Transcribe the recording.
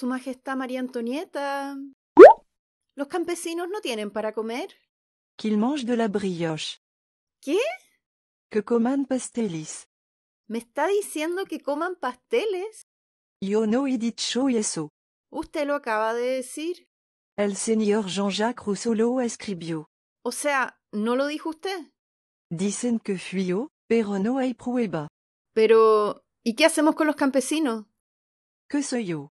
Su Majestad María Antonieta. ¿Los campesinos no tienen para comer? Qu'ils mangent de la brioche. ¿Qué? Que coman pasteles. ¿Me está diciendo que coman pasteles? Yo no he dicho eso. Usted lo acaba de decir. El señor Jean-Jacques Rousseau escribió. O sea, ¿no lo dijo usted? Dicen que fui yo, pero no hay prueba. Pero, ¿y qué hacemos con los campesinos? ¿Qué soy yo?